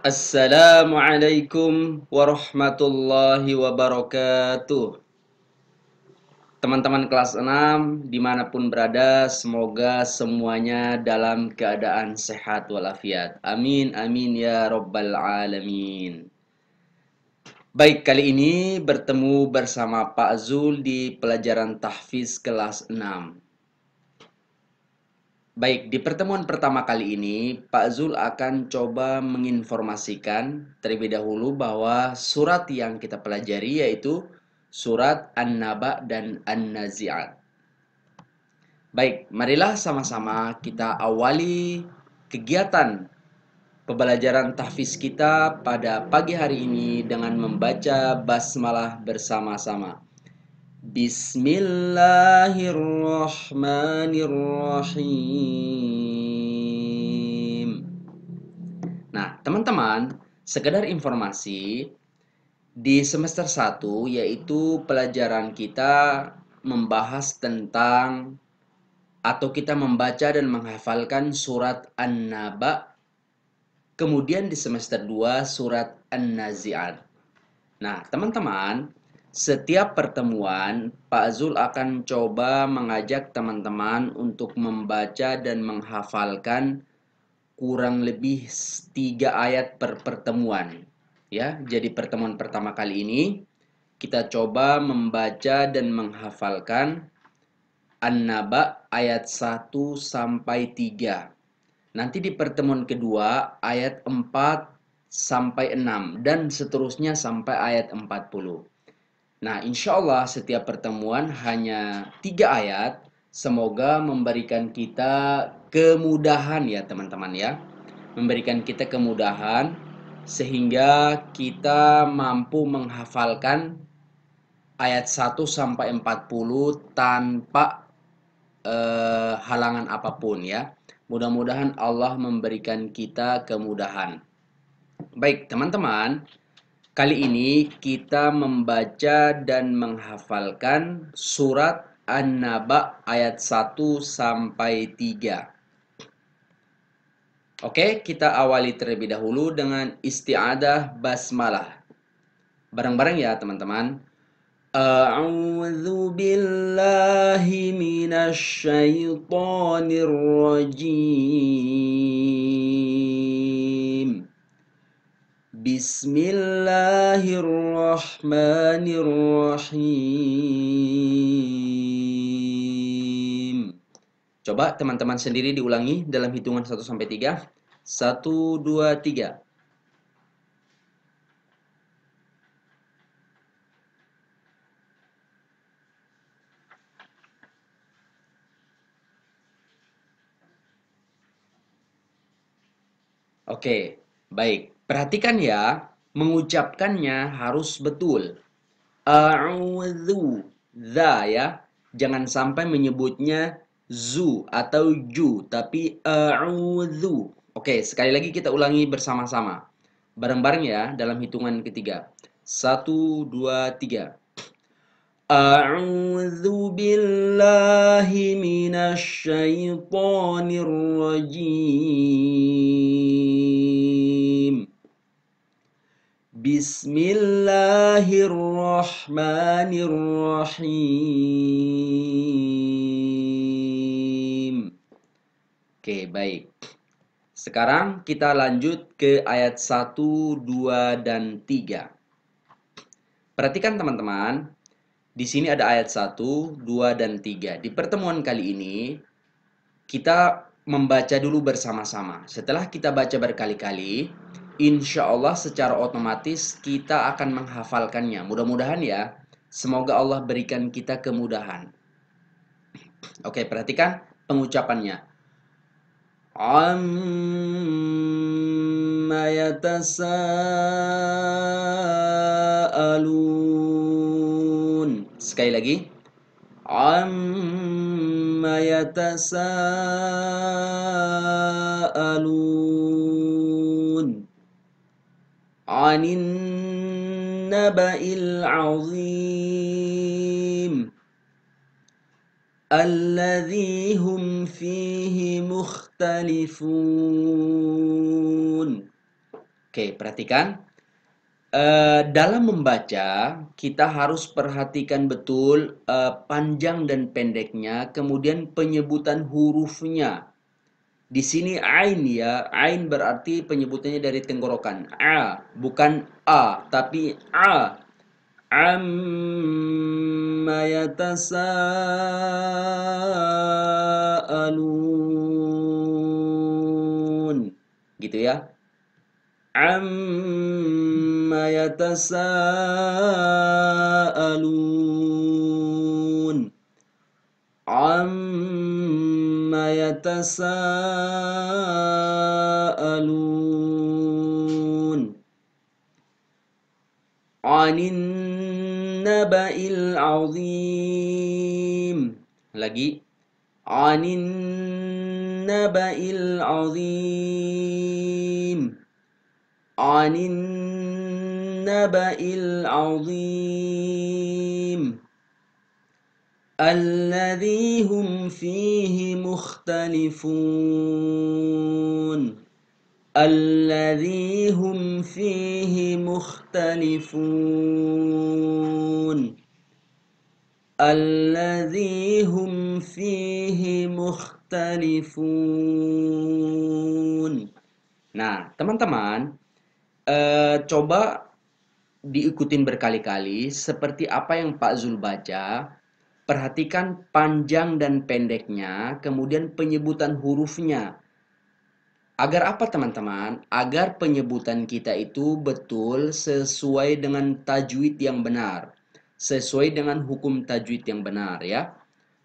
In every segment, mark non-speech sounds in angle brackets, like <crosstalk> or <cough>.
Assalamualaikum warahmatullahi wabarakatuh. Teman-teman kelas 6 dimanapun berada, semoga semuanya dalam keadaan sehat walafiat. Amin, amin ya robbal alamin. Baik, kali ini bertemu bersama Pak Zul di pelajaran tahfiz kelas 6. Baik, di pertemuan pertama kali ini, Pak Zul akan coba menginformasikan terlebih dahulu bahwa surat yang kita pelajari yaitu surat An-Naba dan An-Nazi'at. Baik, marilah sama-sama kita awali kegiatan pembelajaran tahfiz kita pada pagi hari ini dengan membaca basmalah bersama-sama. Bismillahirrahmanirrahim. Nah, teman-teman, sekedar informasi, di semester 1 yaitu pelajaran kita membahas tentang atau kita membaca dan menghafalkan surat An-Naba. Kemudian di semester 2 surat An-Nazi'at. Nah, teman-teman, setiap pertemuan, Pak Zul akan coba mengajak teman-teman untuk membaca dan menghafalkan kurang lebih tiga ayat per pertemuan. Ya, jadi pertemuan pertama kali ini kita coba membaca dan menghafalkan An-Naba ayat 1 sampai 3. Nanti di pertemuan kedua ayat 4 sampai 6 dan seterusnya sampai ayat 40. Nah, insya Allah setiap pertemuan hanya tiga ayat. Semoga memberikan kita kemudahan ya teman-teman ya. Memberikan kita kemudahan sehingga kita mampu menghafalkan ayat 1 sampai 40 tanpa eh, halangan apapun ya. Mudah-mudahan Allah memberikan kita kemudahan. Baik, teman-teman, Kali ini kita membaca dan menghafalkan surat An-Naba ayat 1 sampai 3. Oke, kita awali terlebih dahulu dengan isti'adah basmalah. Bareng-bareng ya teman-teman. A'udzu billahi minasy syaithanir rajim. Bismillahirrahmanirrahim. Coba teman-teman sendiri diulangi dalam hitungan 1 sampai 3. 1 2 3. Oke, baik. Perhatikan ya, mengucapkannya harus betul. A'udzu za ya. Jangan sampai menyebutnya zu atau ju, tapi a'udzu. Oke, sekali lagi kita ulangi bersama-sama. Bareng-bareng ya dalam hitungan ketiga. Satu, dua, tiga. أعوذ billahi من shaytanir rajim. Bismillahirrahmanirrahim. Oke, baik. Sekarang kita lanjut ke ayat 1, 2, dan 3. Perhatikan teman-teman, di sini ada ayat 1, 2, dan 3. Di pertemuan kali ini, kita membaca dulu bersama-sama. Setelah kita baca berkali-kali, insya Allah secara otomatis kita akan menghafalkannya. Mudah-mudahan ya, semoga Allah berikan kita kemudahan. Oke, perhatikan pengucapannya. Amma yatasaalun. Sekali lagi. Amma yatasaalun. عن النبأ العظيم الذي هم فيه مختلفون Oke, perhatikan. Uh, dalam membaca, kita harus perhatikan betul uh, panjang dan pendeknya, kemudian penyebutan hurufnya di sini ain ya, ain berarti penyebutannya dari tenggorokan. A, bukan a, tapi a. Amma yatasaalun. Gitu ya. Amma yatasaalun. Amma يتساءلون عن النبأ العظيم لقي عن النبأ العظيم عن النبأ العظيم عن النبأ العظيم الذي هم فيه مختلفون الذي هم فيه مختلفون الذي هم فيه مختلفون Nah, teman-teman, eh, coba diikutin berkali-kali seperti apa yang Pak Zul baca Perhatikan panjang dan pendeknya, kemudian penyebutan hurufnya. Agar apa teman-teman? Agar penyebutan kita itu betul sesuai dengan tajwid yang benar. Sesuai dengan hukum tajwid yang benar ya.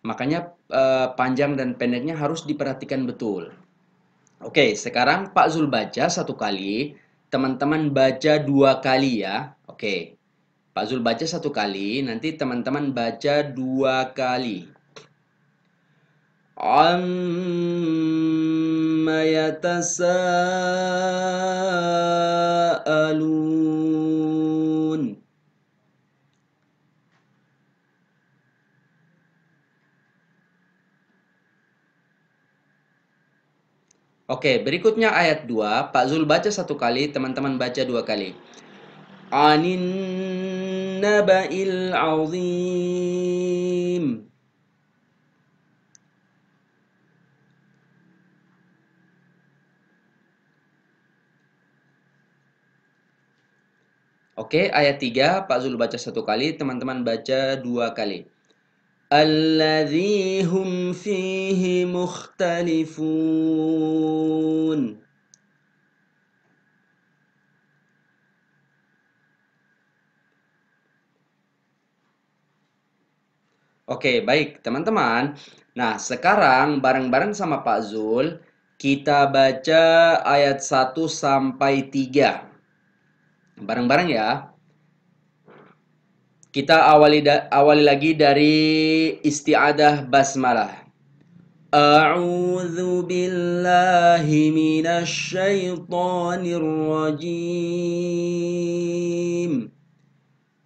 Makanya eh, panjang dan pendeknya harus diperhatikan betul. Oke, sekarang Pak Zul baca satu kali, teman-teman baca dua kali ya. Oke. Pak Zul baca satu kali, nanti teman-teman baca dua kali. Amma yatasa'alun. Oke, berikutnya ayat 2. Pak Zul baca satu kali, teman-teman baca dua kali. Anin nabail azim Oke, ayat 3 Pak Zul baca satu kali, teman-teman baca dua kali. Alladzihum fihi mukhtalifun. Oke, baik teman-teman. Nah, sekarang bareng-bareng sama Pak Zul, kita baca ayat 1 sampai 3. Bareng-bareng ya. Kita awali awali lagi dari isti'adah basmalah. A'udzu billahi minasy syaithanir rajim.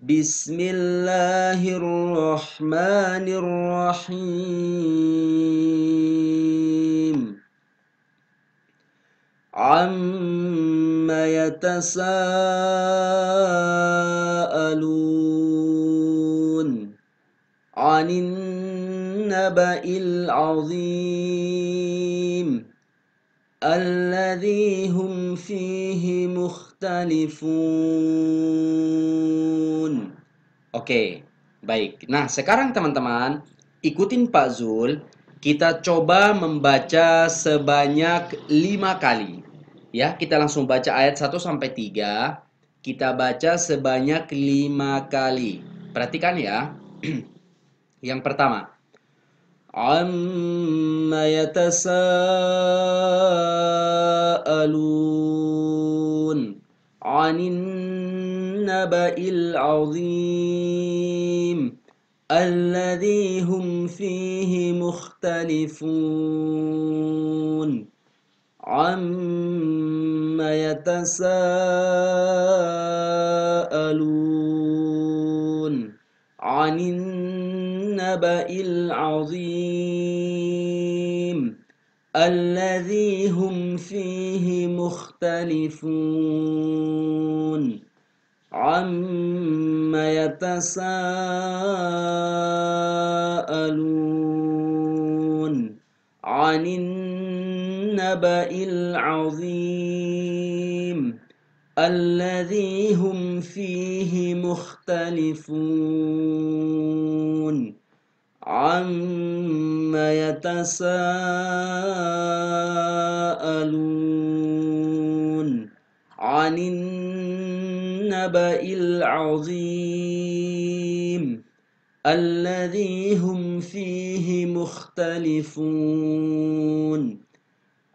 بسم الله الرحمن الرحيم عم يتساءلون عن النبأ العظيم الذي هم فيه مختلفون yakhtalifun. Oke, baik. Nah, sekarang teman-teman, ikutin Pak Zul, kita coba membaca sebanyak lima kali. Ya, kita langsung baca ayat 1 sampai 3. Kita baca sebanyak lima kali. Perhatikan ya. <clears throat> Yang pertama, amma yatasaalun عن النبأ العظيم الذي هم فيه مختلفون عم يتساءلون عن النبأ العظيم الذي هم فيه مختلفون عما يتساءلون عن النبأ العظيم الذي هم فيه مختلفون عما يتساءلون عن النبأ النبأ العظيم الذي هم فيه مختلفون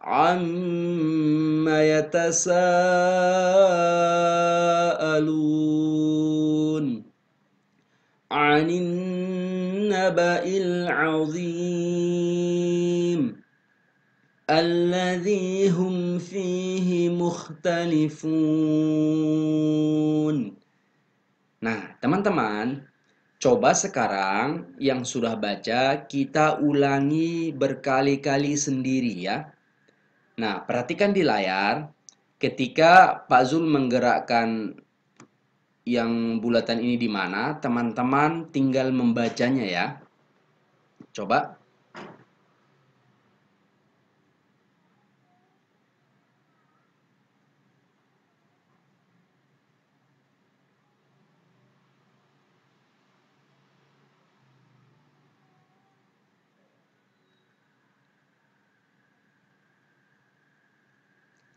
عم يتساءلون عن النبأ العظيم الذي هم فيه Nah, teman-teman, coba sekarang yang sudah baca kita ulangi berkali-kali sendiri ya. Nah, perhatikan di layar ketika Pak Zul menggerakkan yang bulatan ini di mana, teman-teman tinggal membacanya ya. Coba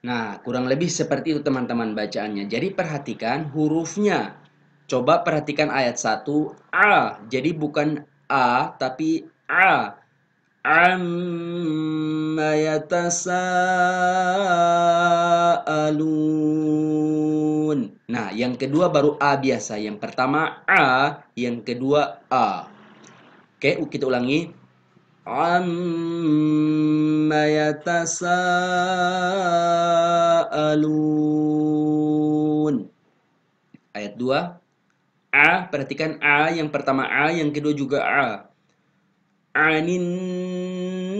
Nah, kurang lebih seperti itu teman-teman bacaannya. Jadi perhatikan hurufnya. Coba perhatikan ayat 1 A. Jadi bukan A tapi A. Amma yatasaalun. Nah, yang kedua baru A biasa. Yang pertama A, yang kedua A. Oke, kita ulangi. عما يتساءلون ayat 2 A perhatikan A yang pertama A yang kedua juga A anin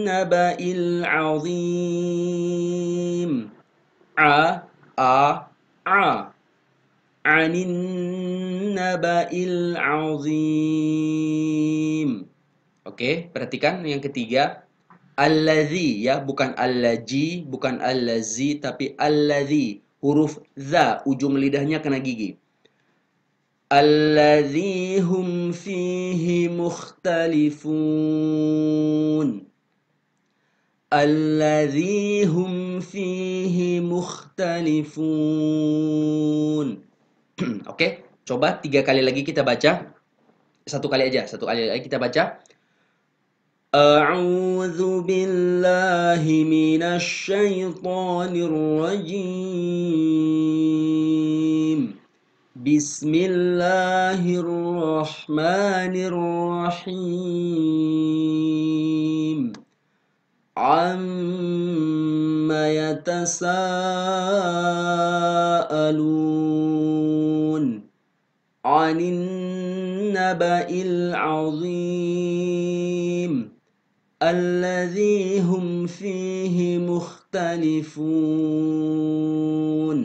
nabail azim A A A anin nabail azim Oke, perhatikan yang ketiga. Allazi ya, bukan allaji, bukan allazi, tapi allazi. Huruf za, ujung lidahnya kena gigi. al hum fihi mukhtalifun. al hum fihi mukhtalifun. <clears throat> Oke, okay? coba tiga kali lagi kita baca. Satu kali aja, satu kali lagi kita baca. أعوذ بالله من الشيطان الرجيم بسم الله الرحمن الرحيم عم يتساءلون عن النبأ العظيم الذي هم فيه مختلفون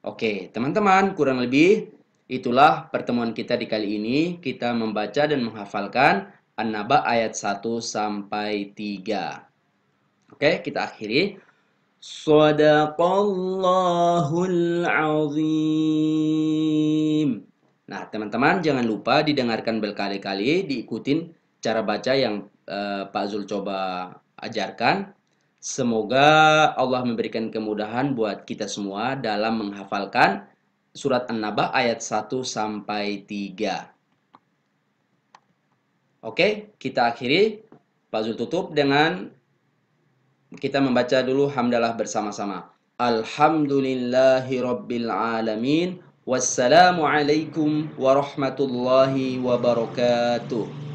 Oke, teman-teman, kurang lebih itulah pertemuan kita di kali ini. Kita membaca dan menghafalkan An-Naba ayat 1 sampai 3. Oke, kita akhiri. Sadaqallahul azim. Nah, teman-teman jangan lupa didengarkan berkali-kali, diikutin cara baca yang Eh, Pak Zul coba ajarkan. Semoga Allah memberikan kemudahan buat kita semua dalam menghafalkan surat An-Naba ayat 1 sampai 3. Oke, kita akhiri Pak Zul tutup dengan kita membaca dulu hamdalah bersama-sama. Alhamdulillahirrabbilalamin. Wassalamualaikum warahmatullahi wabarakatuh.